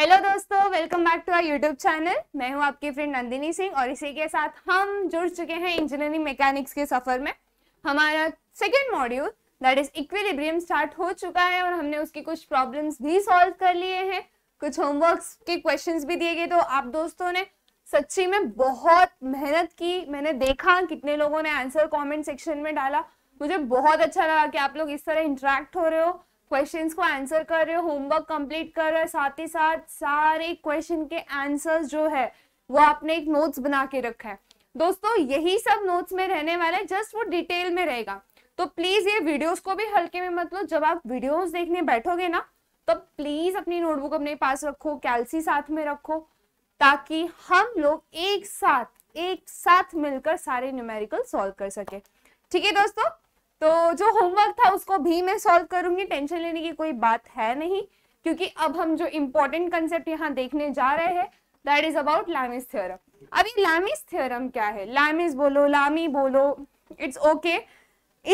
Hello दोस्तों welcome back to our YouTube channel मैं हूं आपकी फ्रेंड नंदिनी सिंह और इसी के साथ हम जुड़ चुके हैं इंजीनियरिंग मैकेनिक्स के सफर में हमारा second module that is equilibrium start हो चुका है और हमने उसकी कुछ प्रॉब्लम्स भी सॉल्व कर लिए हैं कुछ होमवर्क के क्वेश्चन भी दिए गए तो आप दोस्तों ने सच्ची में बहुत मेहनत की मैंने देखा कितने लोगों ने आंसर कॉमेंट सेक्शन में डाला मुझे बहुत अच्छा लगा कि आप लोग इस तरह इंटरेक्ट हो रहे हो क्वेश्चन को आंसर कर रहे हो होमवर्क कंप्लीट कर रहे हो साथ ही साथ सारे क्वेश्चन के आंसर्स जो है वो आपने एक नोट्स बना के रखा है दोस्तों यही सब नोट्स में रहने वाला है जस्ट वो डिटेल में रहेगा तो प्लीज ये वीडियोस को भी हल्के में मत लो जब आप वीडियोस देखने बैठोगे ना तो प्लीज अपनी नोटबुक अपने पास रखो कैलसी साथ में रखो ताकि हम लोग एक साथ एक साथ मिलकर सारे न्यूमेरिकल सॉल्व कर सके ठीक है दोस्तों तो जो होमवर्क था उसको भी मैं सॉल्व करूंगी टेंशन लेने की कोई बात है नहीं क्योंकि अब हम जो इम्पोर्टेंट कंसेप्ट यहाँ देखने जा रहे हैं that is about Lami's theorem अब ये लैमिस थ्योरम क्या है लैमिस बोलो लामी बोलो इट्स ओके okay.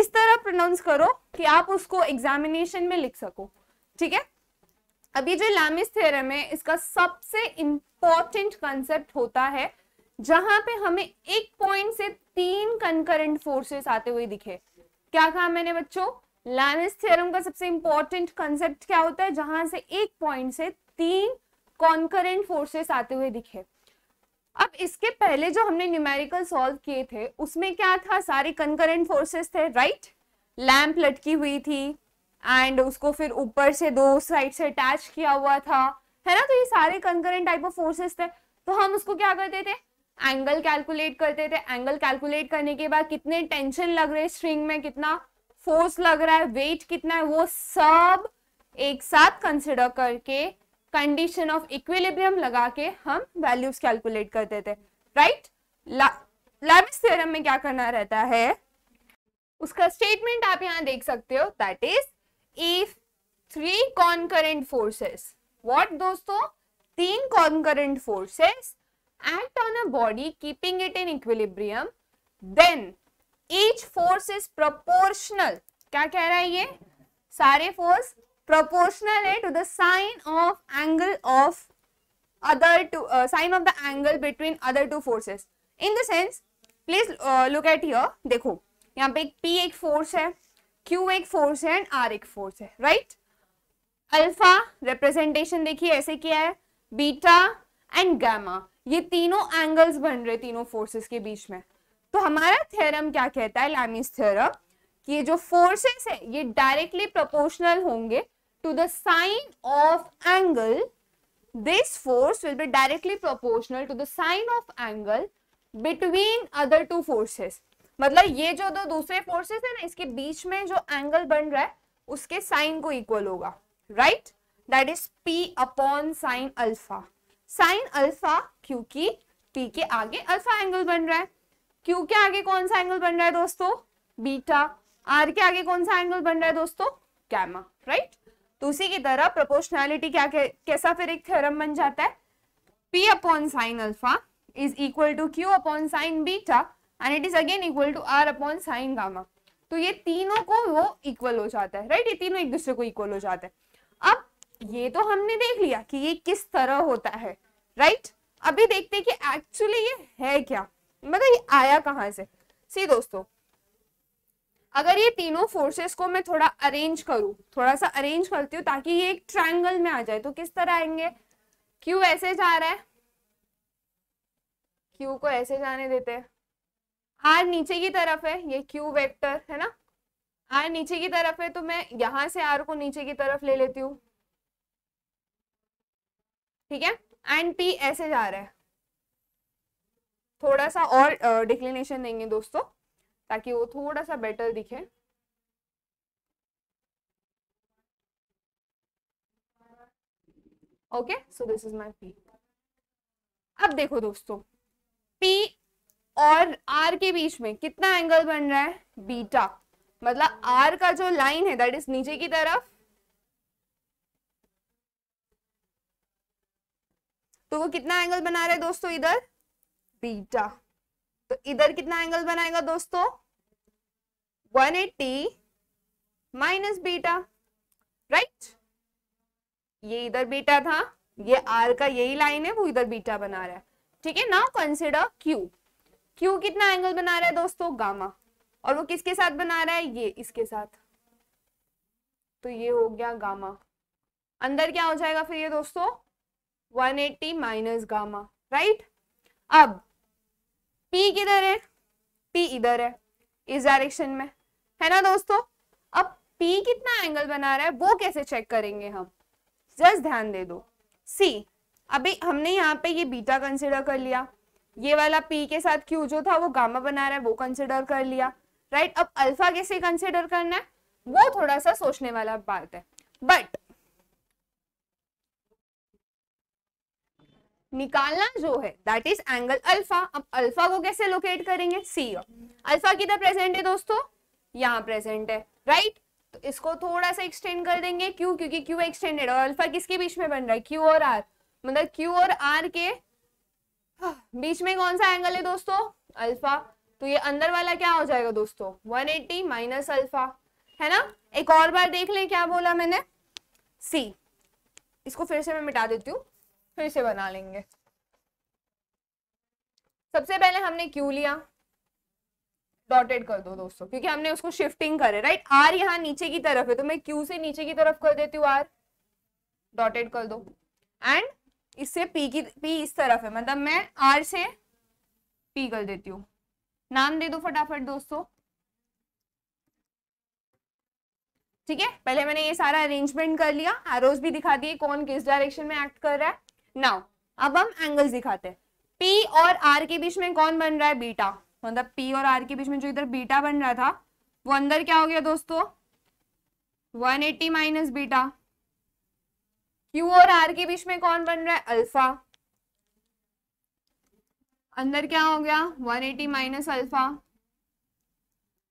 इस तरह प्रोनाउंस करो कि आप उसको एग्जामिनेशन में लिख सको ठीक है अभी जो लैमिस थ्योरम है इसका सबसे इंपॉर्टेंट कंसेप्ट होता है जहां पे हमें एक पॉइंट से तीन कंकरेंट फोर्सेस आते हुए दिखे क्या कहा मैंने बच्चों लैमिस थ्योरम का सबसे इंपॉर्टेंट कंसेप्ट क्या होता है जहां से एक पॉइंट से तीन कॉन्करेंट फोर्सेस आते हुए दिखे अब इसके पहले जो हमने न्यूमेरिकल सॉल्व किए थे उसमें क्या था सारे कंकरेंट फोर्सेस थे राइट लैंप लटकी हुई थी एंड उसको फिर ऊपर से दो साइड से अटैच किया हुआ था है ना तो ये सारे कंकरेंट टाइप ऑफ फोर्सेस थे तो हम उसको क्या करते थे एंगल कैलकुलेट करते थे एंगल कैलकुलेट करने के बाद कितने टेंशन लग रहे स्ट्रिंग में कितना फोर्स लग रहा है वेट कितना है वो सब एक साथ कंसिडर करके कंडीशन ऑफ इक्विलिब्रियम लगा के हम वैल्यूज कैलकुलेट करते थे राइट लाविस थ्योरम में क्या करना रहता है उसका स्टेटमेंट आप यहाँ देख सकते हो that is if three concurrent forces what दोस्तों तीन concurrent forces act on a body keeping it in equilibrium then each force is proportional क्या कह रहा है ये सारे force proportional है to the sine of angle of other two uh, sine of the angle between other two forces in the sense please uh, look at here देखो यहाँ पे एक p एक force है q एक force है and r एक force है right अल्फा रिप्रेजेंटेशन देखिए ऐसे किया है बीटा एंड गामा ये तीनों एंगल्स बन रहे तीनों फोर्सेस के बीच में तो हमारा थ्योरम क्या कहता है लैमिस थ्योरम कि ये जो फोर्सेस है ये डायरेक्टली प्रोपोर्शनल होंगे to the sine of angle this force will be directly proportional to the sine of angle between other two forces मतलब ये जो दो दूसरे फोर्सेस है ना इसके बीच में जो एंगल बन रहा है उसके साइन को इक्वल होगा right that is P upon sine alpha sine alpha क्योंकि पी के आगे अल्फा एंगल बन रहा है क्यू के आगे कौन सा एंगल बन रहा है दोस्तों बीटा आर के आगे कौन सा एंगल बन रहा है दोस्तों गैमा राइट तो उसी की तरह प्रोपोर्शनैलिटी क्या कैसा फिर एक थ्योरम बन जाता है P upon sine alpha is equal to Q upon sine beta and it is again equal to R upon sine gamma तो ये तीनों को वो इक्वल हो जाता है राइट ये तीनों एक दूसरे को इक्वल हो जाता है अब ये तो हमने देख लिया कि ये किस तरह होता है राइट अभी देखते हैं कि एक्चुअली ये है क्या मतलब ये आया कहाँ से सी दोस्तों अगर ये तीनों फोर्सेस को मैं थोड़ा अरेंज करूं थोड़ा सा अरेंज करती हूँ ताकि ये एक ट्रायंगल में आ जाए तो किस तरह आएंगे क्यू ऐसे जा रहा है क्यू को ऐसे जाने देते हैं आर नीचे की तरफ है ये क्यू वेक्टर है ना आर नीचे की तरफ है तो मैं यहां से आर को नीचे की तरफ ले लेती हूँ ठीक है एंड पी ऐसे जा रहा है थोड़ा सा और डिक्लिनेशन देंगे दोस्तों ताकि वो थोड़ा सा बेटर दिखे okay so this is my P अब देखो दोस्तों पी और आर के बीच में कितना एंगल बन रहा है बीटा मतलब आर का जो लाइन है दैट इज नीचे की तरफ तो वो कितना एंगल बना रहा है दोस्तों इधर बीटा तो इधर कितना एंगल बनाएगा दोस्तों 180 एट्टी माइनस बीटा राइट ये इधर बीटा था ये आर का यही लाइन है वो इधर बीटा बना रहा है ठीक है नाउ कंसिडर क्यू क्यू कितना एंगल बना रहा है दोस्तों गामा और वो किसके साथ बना रहा है ये इसके साथ तो ये हो गया गामा अंदर क्या हो जाएगा फिर ये दोस्तों 180 एट्टी माइनस गामा राइट अब P किधर है P इधर है इस डायरेक्शन में है ना दोस्तों अब P कितना एंगल बना रहा है वो कैसे चेक करेंगे हम जस्ट ध्यान दे दो C अभी हमने यहाँ पे ये बीटा कंसिडर कर लिया ये वाला P के साथ Q जो था वो गामा बना रहा है वो कंसिडर कर लिया राइट अब अल्फा कैसे कंसिडर करना है वो थोड़ा सा सोचने वाला बात है बट निकालना जो है दैट इज एंगल अल्फा अब अल्फा को कैसे लोकेट करेंगे सी अल्फा किधर प्रेजेंट है दोस्तों यहाँ प्रेजेंट है राइट right? तो इसको थोड़ा सा एक्सटेंड कर देंगे क्यों क्योंकि क्यू एक्सटेंडेड और अल्फा किसके बीच में बन रहा है क्यू और आर मतलब क्यू और आर के बीच में कौन सा एंगल है दोस्तों अल्फा तो ये अंदर वाला क्या हो जाएगा दोस्तों 180 एट्टी माइनस अल्फा है ना एक और बार देख लें क्या बोला मैंने सी इसको फिर से मैं मिटा देती हूँ फिर से बना लेंगे सबसे पहले हमने क्यू लिया डॉटेड कर दो दोस्तों क्योंकि हमने उसको शिफ्टिंग करे राइट आर यहाँ नीचे की तरफ है तो मैं क्यू से नीचे की तरफ कर देती हूँ आर डॉटेड कर दो एंड इससे पी की पी इस तरफ है मतलब मैं आर से पी कर देती हूँ नाम दे दो फटाफट दोस्तों ठीक है पहले मैंने ये सारा अरेंजमेंट कर लिया एरोज भी दिखा दिए कौन किस डायरेक्शन में एक्ट कर रहा है नाउ अब हम एंगल्स दिखाते हैं पी और आर के बीच में कौन बन रहा है बीटा मतलब पी और आर के बीच में जो इधर बीटा बन रहा था वो अंदर क्या हो गया दोस्तों 180 एट्टी माइनस बीटा क्यू और आर के बीच में कौन बन रहा है अल्फा अंदर क्या हो गया 180 eighty minus alpha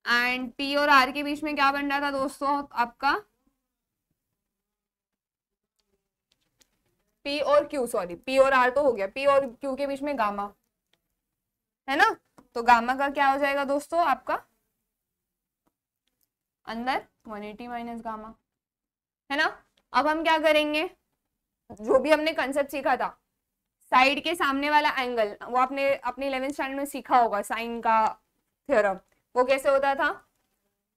and P और आर के बीच में क्या बन रहा था दोस्तों आपका पी और क्यू सॉरी पी और आर तो हो गया पी और क्यू के बीच में गामा है ना तो गामा का क्या हो जाएगा दोस्तों आपका अंदर 180 माइनस गामा है ना अब हम क्या करेंगे जो भी हमने कंसेप्ट सीखा था साइड के सामने वाला एंगल वो आपने अपने इलेवेंथ स्टैंडर्ड में सीखा होगा साइन का थ्योरम वो कैसे होता था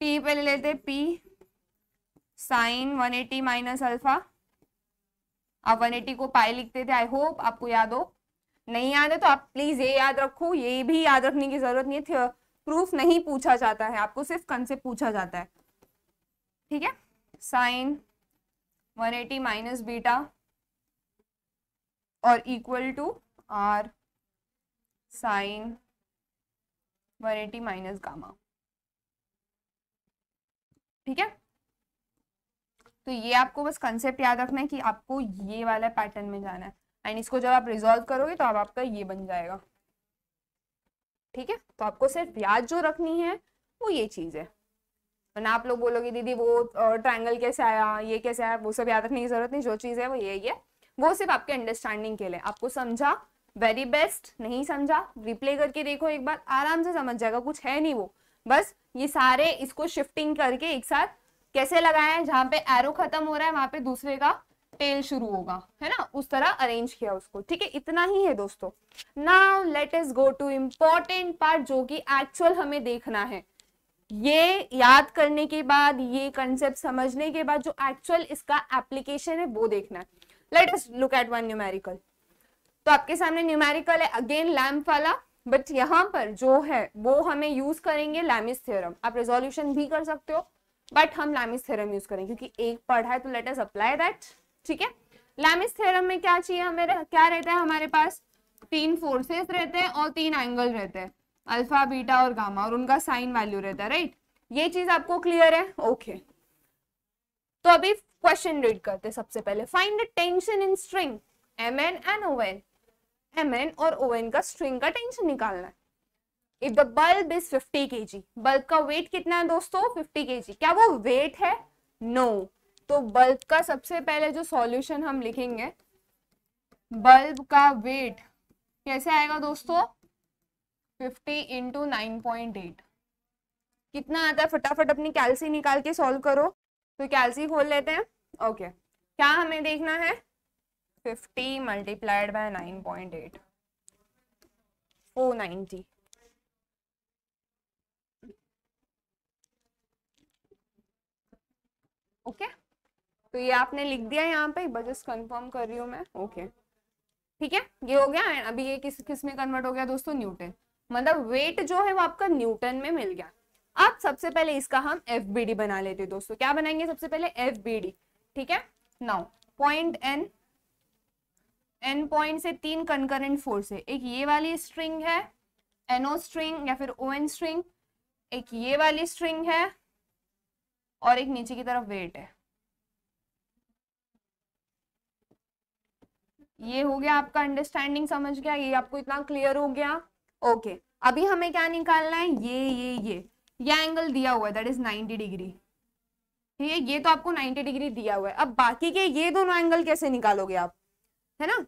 पी पहले लेते P sine 180 eighty minus alpha आप 180 को पाई लिखते थे आई होप आपको याद हो नहीं याद है तो आप प्लीज ये याद रखो ये भी याद रखने की जरूरत नहीं है प्रूफ नहीं पूछा जाता है आपको सिर्फ कंसेप्ट पूछा जाता है ठीक है साइन 180 एटी माइनस बीटा और equal to R sine 180 eighty minus gamma ठीक है तो ये आपको बस कंसेप्ट याद रखना है कि आपको ये वाला पैटर्न में जाना है एंड इसको जब आप रिजोल्व करोगे तो अब आपका ये बन जाएगा ठीक है तो आपको सिर्फ याद जो रखनी है वो ये चीज़ है वरना आप लोग बोलोगे दीदी वो ट्रायंगल कैसे आया ये कैसे आया वो सब याद रखने की जरूरत नहीं जो चीज़ है वो यही है वो सिर्फ आपके अंडरस्टैंडिंग के लिए आपको समझा वेरी बेस्ट नहीं समझा रिप्ले करके देखो एक बार आराम से समझ जाएगा कुछ है नहीं वो बस ये सारे इसको शिफ्टिंग करके एक साथ कैसे लगाया है जहां पे एरो खत्म हो रहा है वहां पे दूसरे का टेल शुरू होगा है ना उस तरह अरेंज किया उसको ठीक है इतना ही है दोस्तों now let's go to important part जो कि एक्चुअल हमें देखना है ये याद करने के बाद ये कंसेप्ट समझने के बाद जो एक्चुअल इसका एप्लीकेशन है वो देखना है let us look at one numerical तो आपके सामने न्यूमेरिकल है अगेन लैम्प वाला बट यहाँ पर जो है वो हमें यूज करेंगे लैमिस थ्योरम आप रेजोल्यूशन भी कर सकते हो बट हम लैमिस थ्योरम यूज करें क्योंकि एक पढ़ा है तो लेट एस अप्लाई दैट ठीक है लैमिस थ्योरम में क्या चाहिए हमें क्या रहता है हमारे पास तीन फोर्सेस रहते हैं और तीन एंगल रहते हैं अल्फा बीटा और गामा और उनका साइन वैल्यू रहता है राइट ये चीज आपको क्लियर है ओके okay. तो अभी क्वेश्चन रीड करते सबसे पहले find the tension in string M N and O N M N और ओवेन का स्ट्रिंग का टेंशन निकालना है if the bulb is 50 kg bulb का वेट कितना है दोस्तों 50 kg क्या वो वेट है नो no. तो बल्ब का सबसे पहले जो सॉल्यूशन हम लिखेंगे बल्ब का वेट कैसे आएगा दोस्तों 50 इंटू नाइन कितना आता है फटाफट अपनी कैलसी निकाल के सॉल्व करो तो कैलसी खोल लेते हैं ओके okay. क्या हमें देखना है 50 मल्टीप्लाइड बाय 9.8 490 ओके तो ये आपने लिख दिया यहाँ पे बजस जस्ट कंफर्म कर रही हूँ मैं ओके ठीक है ये हो गया एंड अभी ये किस किस में कन्वर्ट हो गया दोस्तों न्यूटन मतलब वेट जो है वो आपका न्यूटन में मिल गया अब सबसे पहले इसका हम एफ बना लेते हैं दोस्तों क्या बनाएंगे सबसे पहले एफ ठीक है now point N N point से तीन कंकरेंट फोर्स है एक ये वाली स्ट्रिंग है एनओ स्ट्रिंग या फिर ओ एन स्ट्रिंग एक ये वाली स्ट्रिंग है और एक नीचे की तरफ वेट है ये हो गया आपका अंडरस्टैंडिंग समझ गया ये आपको इतना क्लियर हो गया ओके okay. अभी हमें क्या निकालना है ये ये ये ये एंगल दिया हुआ है दैट इज 90 डिग्री ठीक है ये तो आपको 90 डिग्री दिया हुआ है अब बाकी के ये दोनों एंगल कैसे निकालोगे आप है ना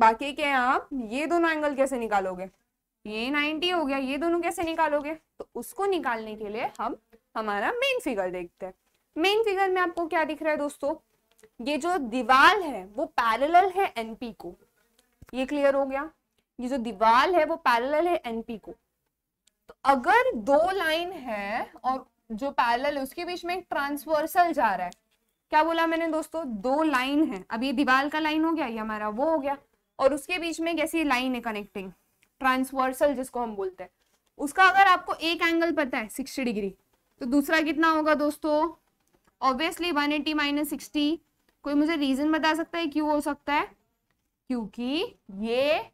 बाकी के आप ये दोनों एंगल कैसे निकालोगे ये 90 हो गया ये दोनों कैसे निकालोगे तो उसको निकालने के लिए हम हमारा मेन फिगर देखते हैं मेन फिगर में आपको क्या दिख रहा है दोस्तों ये जो दीवाल है वो पैरेलल है एनपी को ये क्लियर हो गया ये जो दीवाल है वो पैरेलल है एनपी को तो अगर दो लाइन है और जो पैरेलल है उसके बीच में एक ट्रांसवर्सल जा रहा है क्या बोला मैंने दोस्तों दो लाइन है अब ये दीवाल का लाइन हो गया ये हमारा वो हो गया और उसके बीच में कैसी लाइन है कनेक्टिंग ट्रांसवर्सल जिसको हम बोलते हैं उसका अगर आपको एक एंगल पता है सिक्सटी डिग्री तो दूसरा कितना होगा दोस्तों obviously one eighty minus sixty कोई मुझे रीजन बता सकता है क्यों हो सकता है क्योंकि ये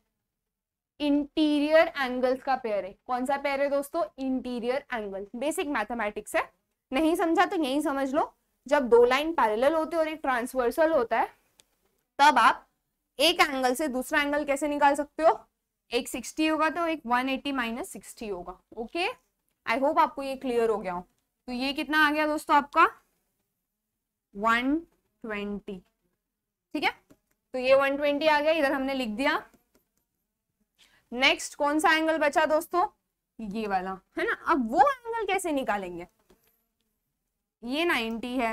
इंटीरियर एंगल्स का पेयर है कौन सा पेयर है दोस्तों इंटीरियर एंगल बेसिक मैथमेटिक्स है नहीं समझा तो यही समझ लो जब दो लाइन पैरल होते है और एक ट्रांसवर्सल होता है तब आप एक एंगल से दूसरा एंगल कैसे निकाल सकते हो एक 60 होगा तो एक 180 एट्टी माइनस सिक्सटी होगा ओके आई होप आपको ये क्लियर हो गया हो तो ये कितना आ गया दोस्तों आपका 120 ठीक है तो ये 120 आ गया इधर हमने लिख दिया नेक्स्ट कौन सा एंगल बचा दोस्तों ये वाला है ना अब वो एंगल कैसे निकालेंगे ये 90 है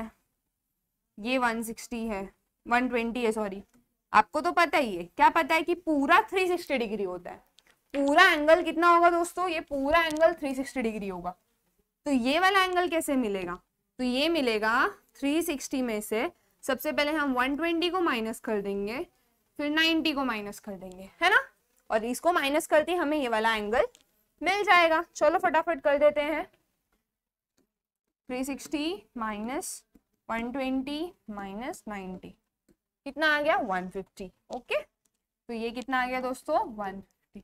ये 160 है 120 है सॉरी आपको तो पता ही है क्या पता है कि पूरा 360 डिग्री होता है पूरा एंगल कितना होगा दोस्तों ये पूरा एंगल 360 डिग्री होगा तो ये वाला एंगल कैसे मिलेगा तो ये मिलेगा 360 में से सबसे पहले हम 120 को माइनस कर देंगे फिर 90 को माइनस कर देंगे है ना और इसको माइनस करते हमें ये वाला एंगल मिल जाएगा चलो फटाफट कर देते हैं 360 sixty minus one twenty minus ninety कितना आ गया 150 ओके तो ये कितना आ गया दोस्तों 150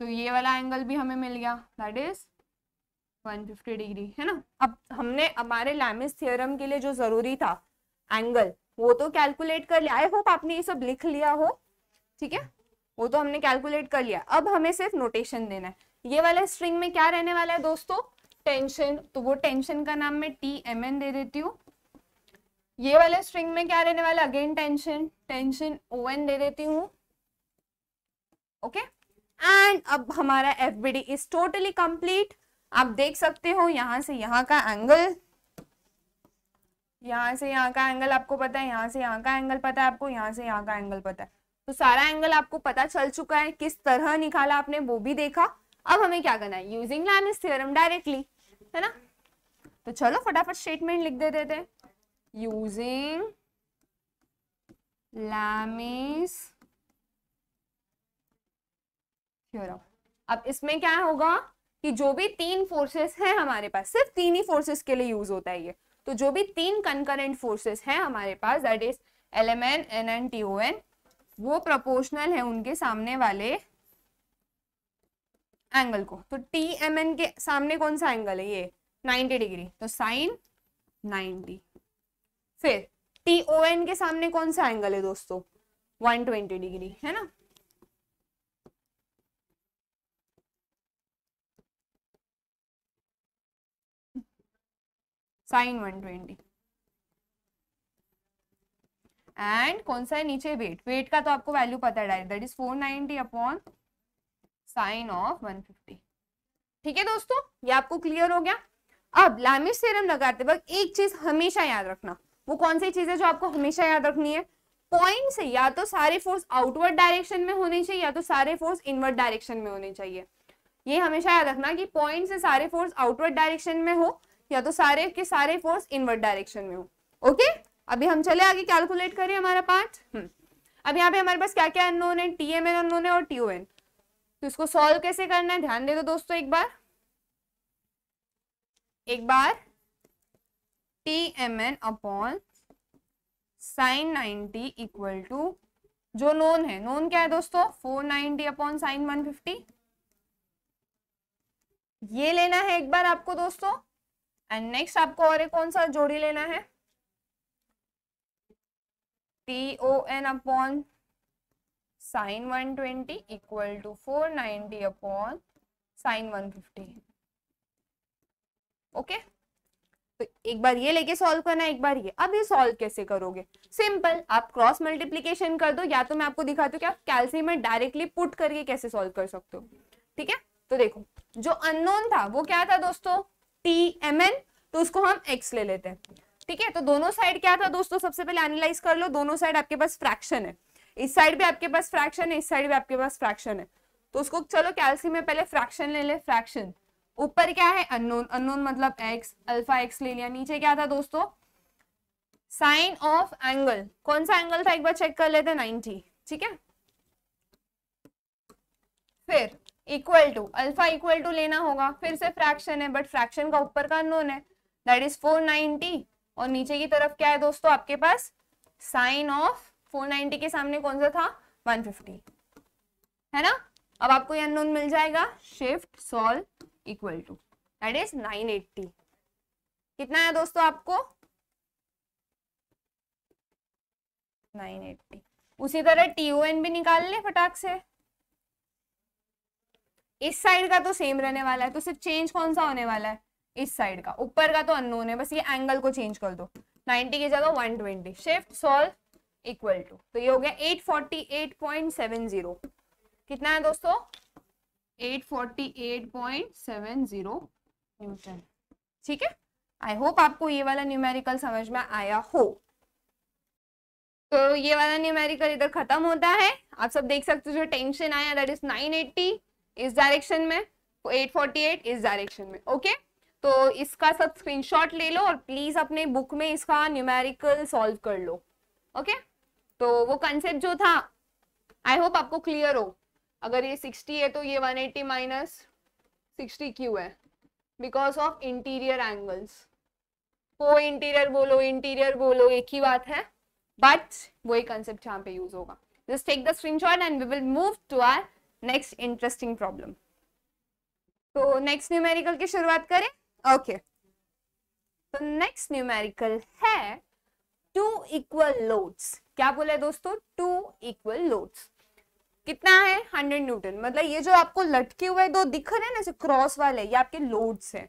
तो ये वाला एंगल भी हमें मिल गया दैट इज 150 डिग्री है ना अब हमने हमारे लैमिस थ्योरम के लिए जो जरूरी था एंगल वो तो कैलकुलेट कर लिया आई होप आपने ये सब लिख लिया हो ठीक है वो तो हमने कैलकुलेट कर लिया अब हमें सिर्फ नोटेशन देना है ये वाला स्ट्रिंग में क्या रहने वाला है दोस्तों टेंशन तो वो टेंशन का नाम मैं टी एम एन दे देती हूँ ये वाले स्ट्रिंग में क्या रहने वाला again tension tension O N दे देती हूँ ओके एंड अब हमारा F B D is totally complete आप देख सकते हो यहाँ से यहाँ का एंगल यहाँ से यहाँ का एंगल आपको पता है यहाँ से यहाँ का एंगल पता है आपको यहाँ से यहाँ का एंगल पता है तो सारा एंगल आपको पता चल चुका है किस तरह निकाला आपने वो भी देखा अब हमें क्या करना है यूजिंग लैमिस थ्योरम डायरेक्टली है ना तो चलो फटाफट स्टेटमेंट लिख दे देते थे यूजिंग लैमिस थियोरम अब इसमें क्या होगा कि जो भी तीन फोर्सेस हैं हमारे पास सिर्फ तीन ही फोर्सेस के लिए यूज होता है ये तो जो भी तीन कंकरेंट फोर्सेस हैं हमारे पास that is L M N N N T O N वो प्रोपोर्शनल है उनके सामने वाले एंगल को तो टी एम एन के सामने कौन सा एंगल है ये नाइन्टी डिग्री तो साइन नाइन्टी फिर टी ओ एन के सामने कौन सा एंगल है दोस्तों वन ट्वेंटी डिग्री है ना साइन वन ट्वेंटी एंड कौन सा है नीचे वेट वेट का तो आपको वैल्यू पता है direct that is four ninety upon sine of one fifty ठीक है दोस्तों ये आपको क्लियर हो गया अब लामिश सेरम लगाते वक्त एक चीज हमेशा याद रखना वो कौन सी चीज है जो आपको हमेशा याद रखनी है पॉइंट से या तो सारे फोर्स आउटवर्ड डायरेक्शन में होने चाहिए या तो सारे फोर्स इनवर्ड डायरेक्शन में होने चाहिए ये हमेशा याद रखना कि पॉइंट से सारे फोर्स आउटवर्ड डायरेक्शन में हो या तो सारे के सारे फोर्स इनवर्ड डायरेक्शन में हो ओके अभी हम चले आगे कैलकुलेट करें हमारा पार्ट हम्म। अब यहाँ पे हमारे पास क्या क्या अनोन है टी एम एन है और टी एन तो इसको सॉल्व कैसे करना है ध्यान दे दो दोस्तों एक बार एक बार T M N upon sine ninety equal to जो नोन है नोन क्या है दोस्तों four ninety upon sine one fifty ये लेना है एक बार आपको दोस्तों एंड नेक्स्ट आपको और एक कौन सा जोड़ी लेना है T O N upon sine one twenty equal to four ninety upon sine one fifty okay तो एक बार ये लेके सॉल्व करना एक बार ये अब ये सॉल्व कैसे करोगे सिंपल आप क्रॉस मल्टीप्लीकेशन कर दो या तो मैं आपको दिखाती हूँ कि आप कैल्सियम में डायरेक्टली पुट करके कैसे सॉल्व कर सकते हो ठीक है तो देखो जो अननोन था वो क्या था दोस्तों टी एम एन तो उसको हम एक्स ले लेते हैं ठीक है तो दोनों साइड क्या था दोस्तों सबसे पहले एनालाइज कर लो दोनों साइड आपके पास फ्रैक्शन है इस साइड भी आपके पास फ्रैक्शन है इस साइड भी आपके पास फ्रैक्शन है तो उसको चलो कैल्सियम में पहले फ्रैक्शन ले ले फ्रैक्शन ऊपर क्या है अननोन अननोन मतलब एक्स अल्फा एक्स ले लिया नीचे क्या था दोस्तों साइन ऑफ एंगल कौन सा एंगल था एक बार चेक कर लेते नाइनटी ठीक है फिर equal to alpha equal to लेना होगा फिर से फ्रैक्शन है बट फ्रैक्शन का ऊपर का अनोन है दैट इज 490 और नीचे की तरफ क्या है दोस्तों आपके पास साइन ऑफ 490 के सामने कौन सा था 150 है ना अब आपको ये अननोन मिल जाएगा shift solve equal to that is 980 कितना है दोस्तों आपको 980 उसी तरह टी ओ एन भी निकाल ले फटाक से इस साइड का तो सेम रहने वाला है तो सिर्फ चेंज कौन सा होने वाला है इस साइड का ऊपर का तो अनोन है बस ये एंगल को चेंज कर दो 90 की जगह 120 शिफ्ट सॉल्व इक्वल टू तो ये हो गया 848.70 कितना है दोस्तों 848.70 न्यूटन ठीक है आई होप आपको ये वाला न्यूमेरिकल समझ में आया हो तो ये वाला न्यूमेरिकल इधर खत्म होता है आप सब देख सकते हो जो टेंशन आया दैट इज 980 इस डायरेक्शन में 848 तो इस डायरेक्शन में ओके तो इसका सब स्क्रीनशॉट ले लो और प्लीज अपने बुक में इसका न्यूमेरिकल सॉल्व कर लो ओके तो वो कंसेप्ट जो था आई होप आपको क्लियर हो अगर ये 60 है तो ये 180 एट्टी माइनस सिक्सटी क्यू है बिकॉज ऑफ इंटीरियर एंगल्स को इंटीरियर बोलो इंटीरियर बोलो एक ही बात है बट वही कंसेप्ट यहाँ पे यूज होगा just take the screenshot and we will move to our next interesting problem तो नेक्स्ट न्यूमेरिकल की शुरुआत करें ओके okay. तो नेक्स्ट न्यूमेरिकल है टू इक्वल लोड्स क्या बोला है दोस्तों टू इक्वल लोड्स कितना है हंड्रेड न्यूटन मतलब ये जो आपको लटके हुए दो दिख रहे हैं ना जैसे क्रॉस वाले ये आपके लोड्स है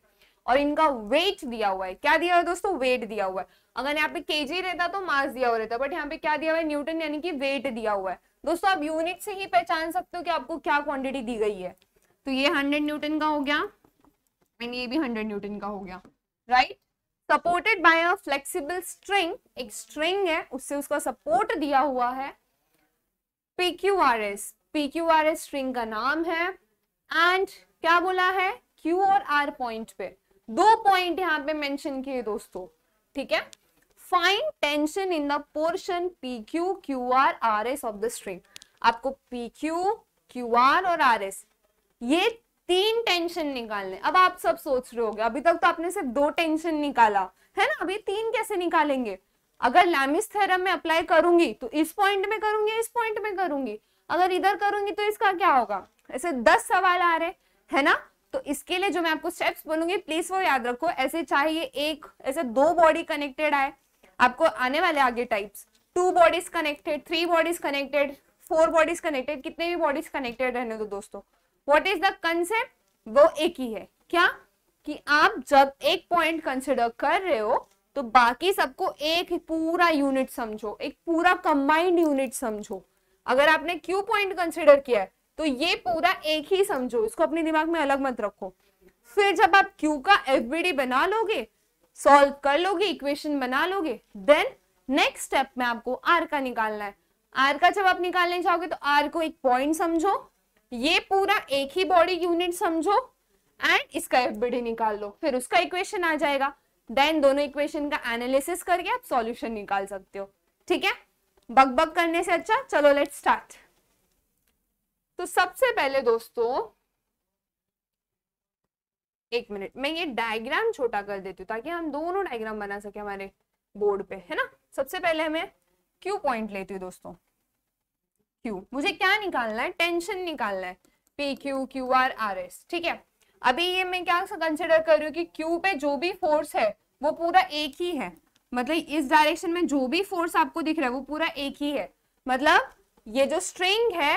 और इनका वेट दिया हुआ है क्या दिया हुआ है दोस्तों वेट दिया हुआ है अगर यहाँ पे केजी रहता तो मास दिया हुआ रहता बट यहाँ पे क्या दिया हुआ है न्यूटन यानी कि वेट दिया हुआ है दोस्तों आप यूनिट से ही पहचान सकते हो कि आपको क्या क्वांटिटी दी गई है तो ये हंड्रेड न्यूटन का हो गया एंड ये भी हंड्रेड न्यूटन का हो गया right supported by a flexible string एक स्ट्रिंग है उससे उसका सपोर्ट दिया हुआ है PQRS PQRS स्ट्रिंग का नाम है एंड क्या बोला है Q और R पॉइंट पे दो पॉइंट यहाँ पे मेंशन किए दोस्तों ठीक है fine tension in the portion P Q Q R R S of the string आपको पी क्यू क्यू आर और आर एस ये तीन टेंशन निकालने अब आप सब सोच रहे होगे अभी तक तो आपने सिर्फ दो टेंशन निकाला है ना अभी तीन कैसे निकालेंगे अगर लैमिस थ्योरम में अप्लाई करूंगी तो इस पॉइंट में करूंगी इस पॉइंट में करूंगी अगर इधर करूंगी तो इसका क्या होगा ऐसे दस सवाल आ रहे है ना तो इसके लिए जो मैं आपको स्टेप्स बोलूंगी प्लीज वो याद रखो ऐसे चाहिए एक ऐसे दो बॉडी कनेक्टेड आए आपको आने वाले आगे types two bodies connected three bodies connected four bodies connected कितने भी बॉडीज कनेक्टेड रहने दो दोस्तों व्हाट इज द कंसेप्ट वो एक ही है क्या कि आप जब एक पॉइंट कंसिडर कर रहे हो तो बाकी सबको एक पूरा यूनिट समझो एक पूरा कंबाइंड यूनिट समझो अगर आपने क्यू पॉइंट कंसिडर किया है तो ये पूरा एक ही समझो इसको अपने दिमाग में अलग मत रखो फिर जब आप क्यू का एफबीडी बना लोगे सॉल्व कर लोगे इक्वेशन बना लोगे देन नेक्स्ट स्टेप में आपको आर का निकालना है आर का जब आप निकालने जाओगे तो आर को एक पॉइंट समझो ये पूरा एक ही बॉडी यूनिट समझो एंड इसका एफबीडी निकाल लो फिर उसका इक्वेशन आ जाएगा देन दोनों इक्वेशन का एनालिसिस करके आप सॉल्यूशन निकाल सकते हो ठीक है बकबक करने से अच्छा चलो लेट स्टार्ट तो सबसे पहले दोस्तों एक मिनट मैं ये डायग्राम छोटा कर देती हूँ ताकि हम दोनों डायग्राम बना सके हमारे बोर्ड पे है ना सबसे पहले हमें क्यू पॉइंट लेती हूँ दोस्तों क्यू मुझे क्या निकालना है टेंशन निकालना है P Q Q R R S ठीक है अभी ये मैं क्या कंसिडर कर रही हूँ कि क्यू पे जो भी फोर्स है वो पूरा एक ही है मतलब इस डायरेक्शन में जो भी फोर्स आपको दिख रहा है वो पूरा एक ही है मतलब ये जो स्ट्रिंग है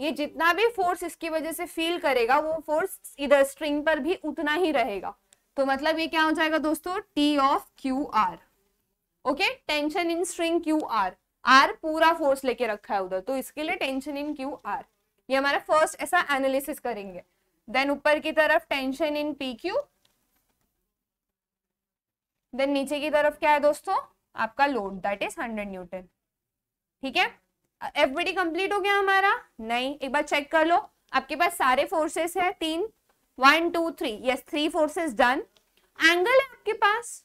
ये जितना भी फोर्स इसकी वजह से फील करेगा वो फोर्स इधर स्ट्रिंग पर भी उतना ही रहेगा तो मतलब ये क्या हो जाएगा दोस्तों T of Q R okay tension in string Q R R पूरा फोर्स लेके रखा है उधर तो इसके लिए टेंशन इन क्यू आर ये हमारा फर्स्ट ऐसा एनालिसिस करेंगे देन ऊपर की तरफ tension in P Q then नीचे की तरफ क्या है दोस्तों आपका load that is hundred newton ठीक है एफबीडी कंप्लीट हो गया हमारा नहीं एक बार चेक कर लो आपके पास सारे फोर्सेस है तीन one two three yes three forces done angle है आपके पास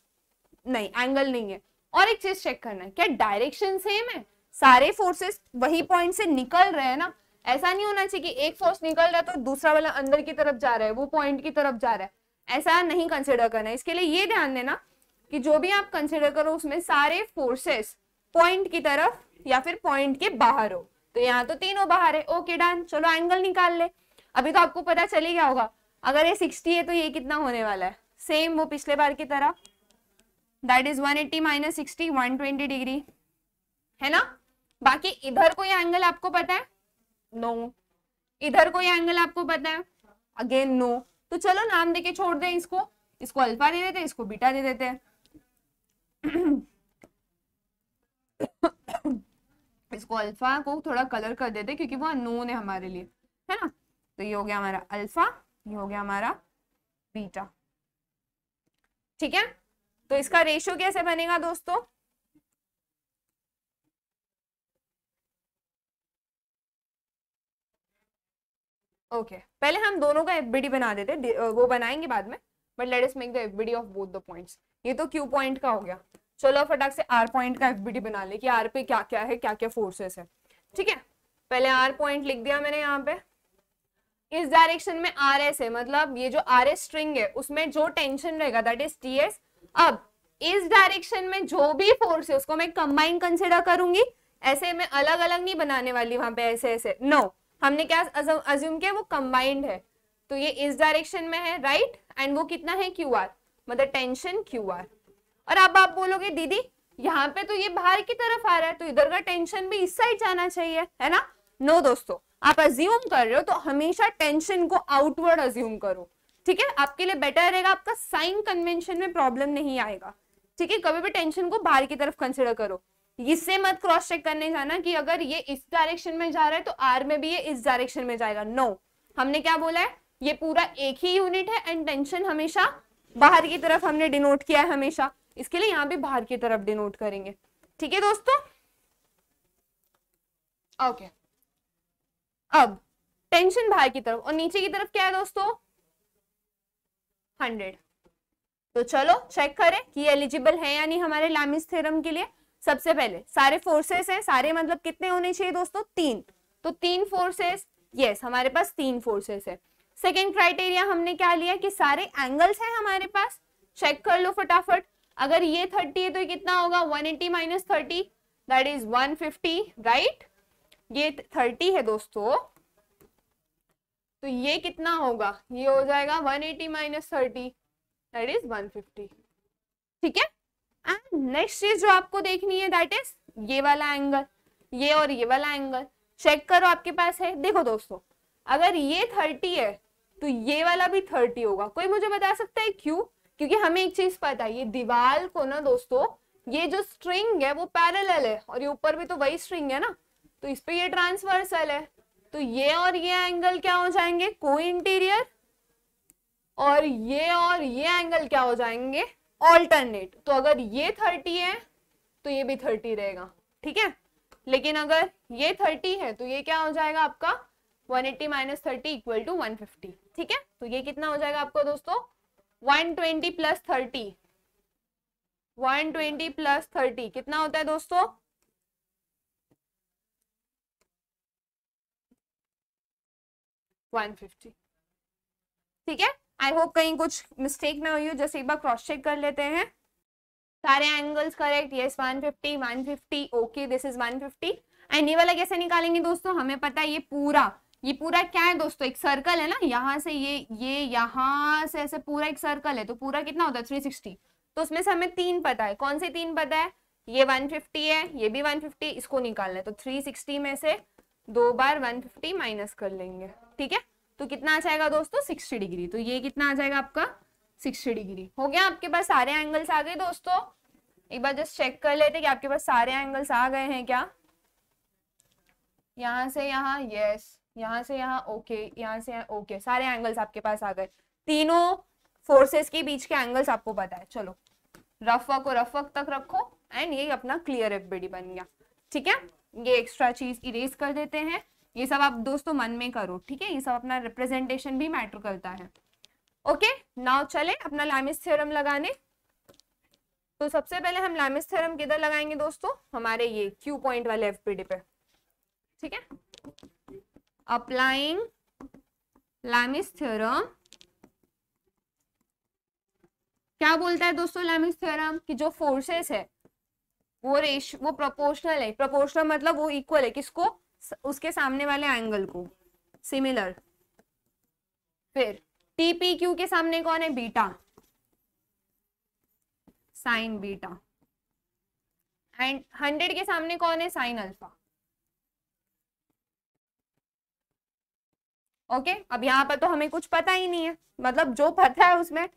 नहीं एंगल नहीं है और एक चीज चेक करना है क्या डायरेक्शन सेम है सारे फोर्सेस वही पॉइंट से निकल रहे हैं ना ऐसा नहीं होना चाहिए कि एक फोर्स निकल रहा है तो दूसरा वाला अंदर की तरफ जा रहा है वो पॉइंट की तरफ जा रहा है ऐसा नहीं कंसिडर करना है इसके लिए ये ध्यान देना कि जो भी आप कंसिडर करो उसमें सारे फोर्सेस पॉइंट की तरफ या फिर पॉइंट के बाहर हो तो यहाँ तो तीनों बाहर है ओके डन चलो एंगल निकाल ले अभी तो आपको पता चल गया होगा अगर ये सिक्सटी है तो ये कितना होने वाला है सेम वो पिछले बार की तरह that is one eighty minus sixty one twenty degree है ना बाकी इधर कोई एंगल आपको पता है नो no. इधर कोई एंगल आपको पता है अगेन नो no. तो चलो नाम देके छोड़ दे इसको इसको अल्फा दे देते इसको बीटा दे देते इसको अल्फा को थोड़ा कलर कर देते क्योंकि वो अनोन है हमारे लिए है ना तो ये हो गया हमारा अल्फा ये हो गया हमारा बीटा ठीक है तो इसका रेशियो कैसे बनेगा दोस्तों ओके okay. पहले हम दोनों का एफबीडी बना देते वो बनाएंगे बाद में but let's make the FBD of both the points ये तो क्यू पॉइंट का हो गया चलो फटाक से आर पॉइंट का एफबीडी बना ले कि आर पे क्या क्या है क्या क्या फोर्सेस है ठीक है पहले आर पॉइंट लिख दिया मैंने यहाँ पे इस डायरेक्शन में आर एस है मतलब ये जो आर एस स्ट्रिंग है उसमें जो टेंशन रहेगा दैट इज टी एस अब इस डायरेक्शन में जो भी फोर्स है उसको मैं कंबाइन कंसिडर करूंगी ऐसे मैं अलग अलग नहीं बनाने वाली वहां पे ऐसे ऐसे नो no. हमने क्या अज्यूम किया वो कंबाइंड है तो ये इस डायरेक्शन में है राइट right? एंड वो कितना है क्यू आर मतलब टेंशन क्यू आर और अब आप बोलोगे दीदी यहाँ पे तो ये बाहर की तरफ आ रहा है तो इधर का टेंशन भी इस साइड जाना चाहिए है ना नो no, दोस्तों आप अज्यूम कर रहे हो तो हमेशा टेंशन को आउटवर्ड अज्यूम करो ठीक है आपके लिए बेटर रहेगा आपका साइन कन्वेंशन में प्रॉब्लम नहीं आएगा ठीक है कभी भी टेंशन को बाहर की तरफ कंसिडर करो इससे मत क्रॉस चेक करने जाना कि अगर ये इस डायरेक्शन में जा रहा है तो आर में भी ये इस डायरेक्शन में जाएगा नो no. हमने क्या बोला है ये पूरा एक ही यूनिट है एंड टेंशन हमेशा बाहर की तरफ हमने डिनोट किया है हमेशा इसके लिए यहाँ पे बाहर की तरफ डिनोट करेंगे ठीक है दोस्तों ओके okay. अब टेंशन बाहर की तरफ और नीचे की तरफ क्या है दोस्तों हंड्रेड तो चलो चेक करें कि एलिजिबल है या नहीं हमारे लैमिस थ्योरम के लिए सबसे पहले सारे फोर्सेस हैं सारे मतलब कितने होने चाहिए दोस्तों तीन तो तीन फोर्सेस यस हमारे पास तीन फोर्सेस है सेकेंड क्राइटेरिया हमने क्या लिया कि सारे एंगल्स हैं हमारे पास चेक कर लो फटाफट अगर ये थर्टी है तो ये कितना होगा one eighty minus thirty that is one fifty right ये थर्टी है दोस्तों तो ये कितना होगा ये हो जाएगा one eighty minus thirty that is one fifty ठीक है एंड नेक्स्ट चीज जो आपको देखनी है दैट इज ये वाला एंगल ये और ये वाला एंगल चेक करो आपके पास है देखो दोस्तों अगर ये थर्टी है तो ये वाला भी थर्टी होगा कोई मुझे बता सकता है क्यों क्योंकि हमें एक चीज पता है ये दीवार को ना दोस्तों ये जो स्ट्रिंग है वो पैरल है और ये ऊपर भी तो वही स्ट्रिंग है ना तो इस पर ये ट्रांसवर्सल है तो ये और ये एंगल क्या हो जाएंगे को इंटीरियर और ये और ये एंगल क्या हो जाएंगे ऑल्टरनेट तो अगर ये थर्टी है तो ये भी थर्टी रहेगा ठीक है लेकिन अगर ये थर्टी है तो ये क्या हो जाएगा आपका one eighty minus thirty equal to one fifty ठीक है तो ये कितना हो जाएगा आपको दोस्तों one twenty plus thirty one twenty plus thirty कितना होता है दोस्तों वन फिफ्टी ठीक है आई होप कहीं कुछ मिस्टेक ना हुई हो जैसे एक बार क्रॉस चेक कर लेते हैं सारे angles correct yes 150 150 okay this is 150 and ये वाला कैसे निकालेंगे दोस्तों हमें पता है ये पूरा ये पूरा क्या है दोस्तों एक सर्कल है ना यहाँ से ये ये यहाँ से ऐसे पूरा एक सर्कल है तो पूरा कितना होता है थ्री सिक्सटी तो उसमें से हमें तीन पता है कौन से तीन पता है ये वन फिफ्टी है ये भी वन फिफ्टी इसको निकालना है तो थ्री सिक्सटी में से दो बार वन फिफ्टी माइनस कर लेंगे ठीक है तो कितना आ जाएगा दोस्तों सिक्सटी डिग्री तो ये कितना आ जाएगा आपका सिक्सटी डिग्री हो गया आपके पास सारे एंगल्स आ गए दोस्तों एक बार जस्ट चेक कर लेते कि आपके पास सारे एंगल्स आ गए हैं क्या यहाँ से यहाँ यस यहाँ से यहाँ ओके यहाँ से यहाँ ओके सारे एंगल्स आपके पास आ गए तीनों फोर्सेस के बीच के एंगल्स आपको पता है चलो रफ वक और रफ वर्क तक रखो एंड ये अपना क्लियर एफ बन गया ठीक है ये एक्स्ट्रा चीज इरेज कर देते हैं ये सब आप दोस्तों मन में करो ठीक है ये सब अपना रिप्रेजेंटेशन भी मैटर करता है ओके नाउ चले अपना लैमिस थ्योरम लगाने तो सबसे पहले हम लैमिस थ्योरम किधर लगाएंगे दोस्तों हमारे ये क्यू पॉइंट वाले एफ पे ठीक है अप्लाइंग लैमिस थ्योरम क्या बोलता है दोस्तों लैमिस थ्योरम कि जो फोर्सेस है वो रेश वो प्रोपोर्शनल है प्रोपोर्शनल मतलब वो इक्वल है किसको उसके सामने वाले एंगल को सिमिलर फिर टीपी क्यू के सामने कौन है beta sine beta and hundred के सामने कौन है साइन अल्फा ओके अब यहाँ पर तो हमें कुछ पता ही नहीं है मतलब जो पता है उसमें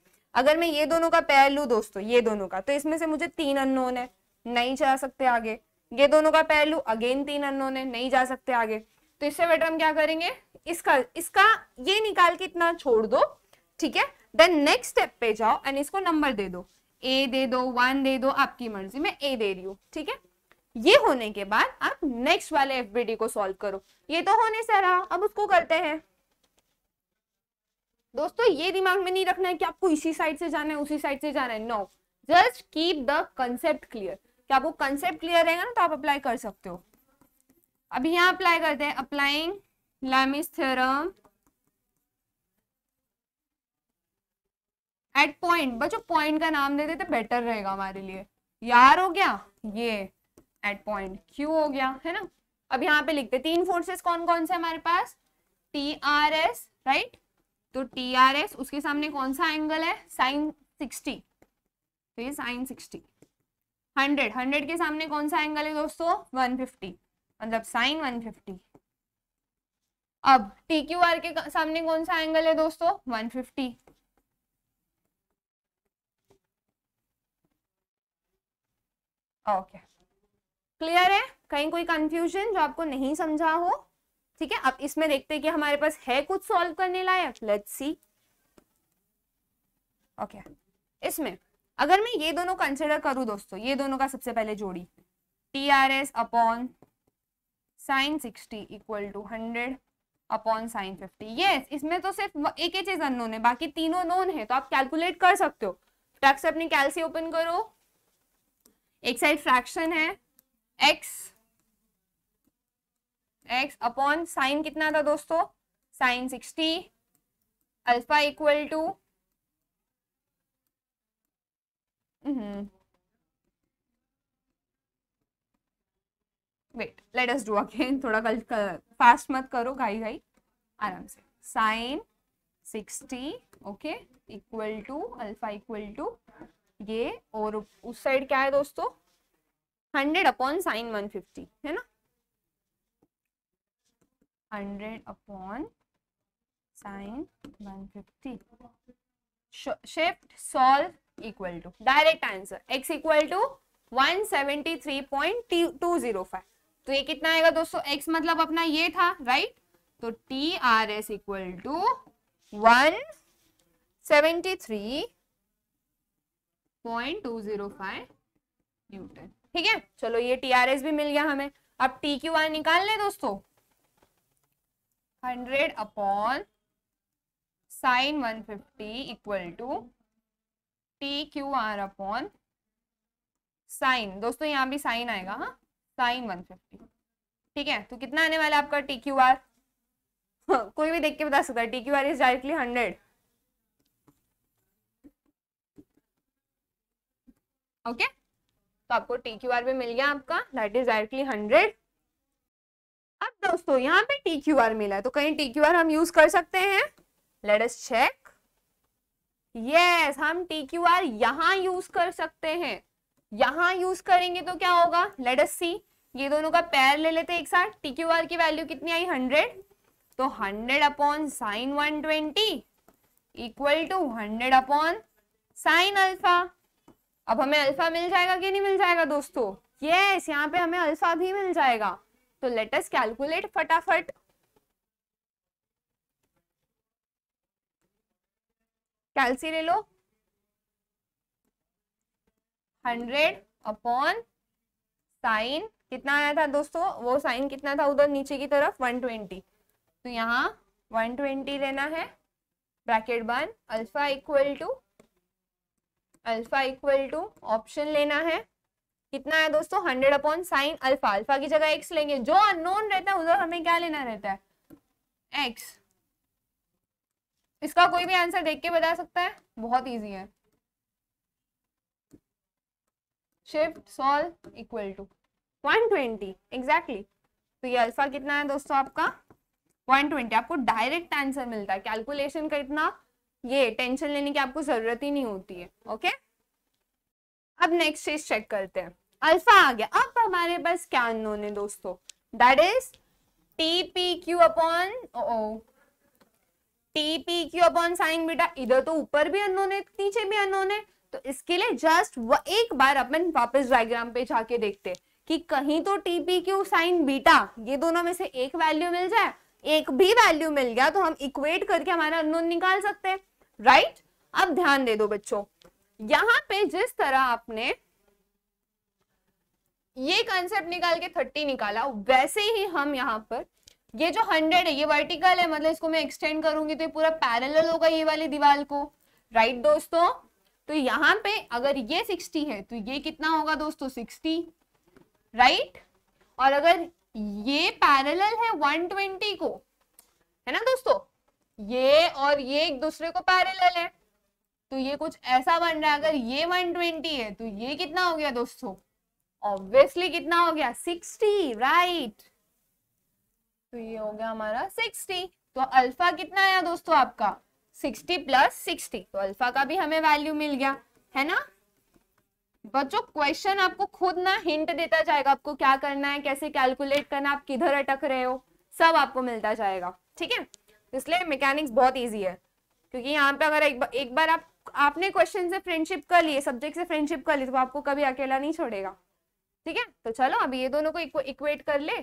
अगर मैं ये दोनों का पैर लू दोस्तों ये दोनों का तो इसमें से मुझे तीन अनोन है नहीं जा सकते आगे ये दोनों का पैर लू अगेन तीन अनोन है नहीं जा सकते आगे तो इससे बेटर हम क्या करेंगे इसका इसका ये निकाल के इतना छोड़ दो ठीक है देन नेक्स्ट स्टेप पे जाओ एंड इसको नंबर दे दो ए दे दो वन दे दो आपकी मर्जी मैं ए दे रही हूँ ठीक है ये होने के बाद आप नेक्स्ट वाले एफबीडी को सॉल्व करो ये तो होने से रहा अब उसको करते हैं दोस्तों ये दिमाग में नहीं रखना है कि आपको इसी साइड से जाना है उसी साइड से जाना है no just keep the concept clear कि आपको कंसेप्ट क्लियर रहेगा ना तो आप अप्लाई कर सकते हो अभी यहां अप्लाई करते हैं applying Lami's theorem at point बच्चों पॉइंट का नाम दे देते बेटर रहेगा हमारे लिए यार हो गया ये एट पॉइंट क्यू हो गया है ना अब यहाँ पे लिखते तीन फोर्सेस कौन कौन से हमारे पास टी आर एस राइट तो टी आर एस उसके सामने कौन सा एंगल है साइन सिक्सटी तो ये साइन सिक्सटी हंड्रेड हंड्रेड के सामने कौन सा एंगल है दोस्तों वन फिफ्टी मतलब साइन वन फिफ्टी अब टी क्यू आर के सामने कौन सा एंगल है दोस्तों वन फिफ्टी ओके क्लियर है कहीं कोई कंफ्यूजन जो आपको नहीं समझा हो ठीक है अब इसमें देखते हैं कि हमारे पास है कुछ सॉल्व करने लायक लेट्स सी ओके इसमें अगर मैं ये दोनों कंसिडर करूं दोस्तों ये दोनों का सबसे पहले जोड़ी T R S upon sine sixty equal to hundred upon sine fifty yes इसमें तो सिर्फ एक ही चीज अनोन है बाकी तीनों नोन है तो आप कैलकुलेट कर सकते हो टैक्स अपनी कैलसी ओपन करो एक साइड फ्रैक्शन है एक्स एक्स अपॉन साइन कितना था दोस्तों sine sixty alpha equal to wait let us do again थोड़ा कल फास्ट मत करो घाई घाई आराम से sine sixty okay equal to alpha equal to ये और उस साइड क्या है दोस्तों hundred upon sine one fifty है ना hundred upon sine one fifty shift solve equal to direct answer X equal to one seventy three point two zero five तो ये कितना आएगा दोस्तों एक्स मतलब अपना ये था राइट तो T R S equal to one seventy three point two zero five newton ठीक है चलो ये टी आर एस भी मिल गया हमें अब टी क्यू आर निकाल ले दोस्तों hundred upon sine one fifty equal to T Q R upon sine दोस्तों यहाँ भी साइन आएगा हाँ साइन वन फिफ्टी ठीक है तो कितना आने वाला है आपका टी क्यू आर कोई भी देख के बता सकता है T Q R is directly hundred okay तो आपको टी क्यू आर भी मिल गया आपका दैट इज डायरेक्टली हंड्रेड अब दोस्तों यहाँ पे टी क्यू आर मिला है तो कहीं टी क्यू आर हम यूज कर सकते हैं लेट अस चेक यस हम टी क्यू आर यहाँ यूज कर सकते हैं यहाँ यूज करेंगे तो क्या होगा लेट अस सी ये दोनों का पैर ले लेते हैं एक साथ टी क्यू आर की वैल्यू कितनी आई हंड्रेड तो hundred upon sine one twenty equal to hundred upon sine alpha अब हमें अल्फा मिल जाएगा कि नहीं मिल जाएगा दोस्तों यस yes, यहाँ पे हमें अल्फा भी मिल जाएगा तो लेटस कैलकुलेट फटाफट कैलसी ले लो हंड्रेड अपॉन साइन कितना आया था दोस्तों वो साइन कितना था उधर नीचे की तरफ वन ट्वेंटी तो यहाँ वन ट्वेंटी लेना है ब्रैकेट बन alpha equal to alpha equal to option लेना है कितना है दोस्तों hundred upon sine alpha alpha की जगह एक्स लेंगे जो अनोन रहता है उधर हमें क्या लेना रहता है एक्स इसका कोई भी आंसर देख के बता सकता है बहुत इजी है shift solve equal to twenty exactly तो ये अल्फा कितना है दोस्तों आपका वन ट्वेंटी आपको डायरेक्ट आंसर मिलता है कैलकुलेशन का इतना ये टेंशन लेने की आपको जरूरत ही नहीं होती है ओके अब नेक्स्ट चीज चेक करते हैं अल्फा आ गया अब हमारे पास क्या अनोन है दोस्तों that is T P Q upon O T P Q upon sine beta इधर तो ऊपर भी अनोन है नीचे भी अननोन है तो इसके लिए जस्ट एक बार अपन वापस डायग्राम पे जाके देखते कि कहीं तो टीपी क्यू साइन बीटा ये दोनों में से एक वैल्यू मिल जाए एक भी वैल्यू मिल गया तो हम इक्वेट करके हमारा अननोन निकाल सकते हैं राइट अब ध्यान दे दो बच्चों यहाँ पे जिस तरह आपने ये कंसेप्ट निकाल के थर्टी निकाला वैसे ही हम यहाँ पर ये जो हंड्रेड है ये वर्टिकल है मतलब इसको मैं एक्सटेंड करूंगी तो ये पूरा पैरल होगा ये वाली दीवार को राइट right, दोस्तों तो यहाँ पे अगर ये सिक्सटी है तो ये कितना होगा दोस्तों सिक्सटी राइट और अगर ये पैरेलल है 120 को है ना दोस्तों ये और ये एक दूसरे को पैरेलल है तो ये कुछ ऐसा बन रहा है अगर ये 120 है तो ये कितना हो गया दोस्तों ऑब्वियसली कितना हो गया सिक्सटी राइट तो ये हो गया हमारा सिक्सटी तो अल्फा कितना आया दोस्तों आपका सिक्सटी प्लस सिक्सटी तो अल्फा का भी हमें वैल्यू मिल गया है ना बच्चों क्वेश्चन आपको खुद ना हिंट देता जाएगा आपको क्या करना है कैसे कैलकुलेट करना आप किधर अटक रहे हो सब आपको मिलता जाएगा ठीक है इसलिए मैकेनिक्स बहुत ईजी है क्योंकि यहाँ पे अगर एक, ब, एक बार आप आपने क्वेश्चन से फ्रेंडशिप कर ली सब्जेक्ट से फ्रेंडशिप कर ली तो आपको कभी अकेला नहीं छोड़ेगा ठीक है तो चलो अभी ये दोनों को इक्वेट कर ले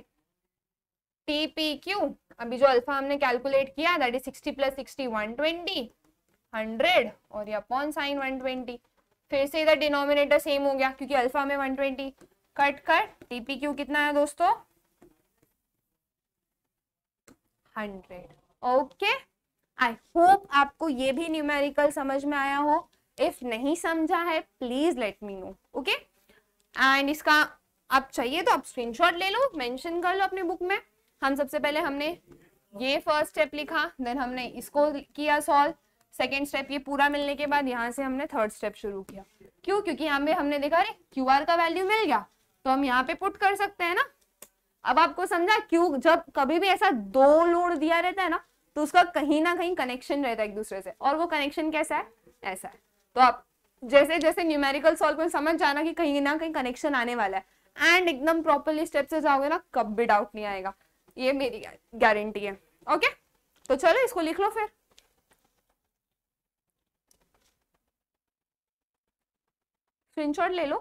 टी पी क्यू अभी जो अल्फा हमने कैलकुलेट किया that is sixty plus sixty one twenty hundred और ये अपॉन साइन वन ट्वेंटी फिर से इधर डिनोमिनेटर सेम हो गया क्योंकि अल्फा में one twenty cut T T P Q कितना है दोस्तों हंड्रेड ओके आई होप आपको ये भी न्यूमेरिकल समझ में आया हो इफ नहीं समझा है please let me know okay and इसका आप चाहिए तो आप स्क्रीनशॉट ले लो मेंशन कर लो अपने बुक में हम सबसे पहले हमने ये फर्स्ट स्टेप लिखा देन हमने इसको किया सॉल्व सेकेंड स्टेप ये पूरा मिलने के बाद यहाँ से हमने थर्ड स्टेप शुरू किया क्यों क्योंकि यहाँ पे हमने देखा अरे क्यू का वैल्यू मिल गया तो हम यहाँ पे पुट कर सकते हैं ना अब आपको समझा क्यू जब कभी भी ऐसा दो लोड दिया रहता है ना तो उसका कहीं ना कहीं कनेक्शन रहता है एक दूसरे से और वो कनेक्शन कैसा है ऐसा है तो आप जैसे जैसे न्यूमेरिकल सॉल्व में समझ जाना कि कहीं ना कहीं कनेक्शन आने वाला है एंड एकदम प्रॉपरली स्टेप से जाओगे ना कब भी डाउट नहीं आएगा ये मेरी गारंटी है ओके तो चलो इसको लिख लो फिर स्क्रीनशॉट ले लो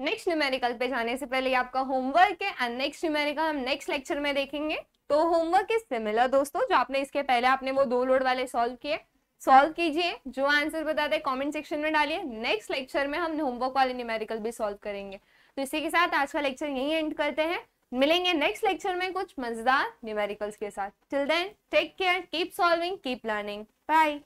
नेक्स्ट न्यूमेरिकल पे जाने से पहले आपका होमवर्क है एंड नेक्स्ट न्यूमेरिकल हम नेक्स्ट लेक्चर में देखेंगे तो होमवर्क इज सिमिलर दोस्तों जो आपने इसके पहले आपने वो दो लोड वाले सॉल्व किए सॉल्व कीजिए जो आंसर बताते हैं कॉमेंट सेक्शन में डालिए नेक्स्ट लेक्चर में हम होमवर्क वाले न्यूमेरिकल भी सॉल्व करेंगे तो इसी के साथ आज का लेक्चर यही एंड करते हैं मिलेंगे नेक्स्ट लेक्चर में कुछ मजेदार न्यूमेरिकल्स के साथ till then take care keep solving keep learning bye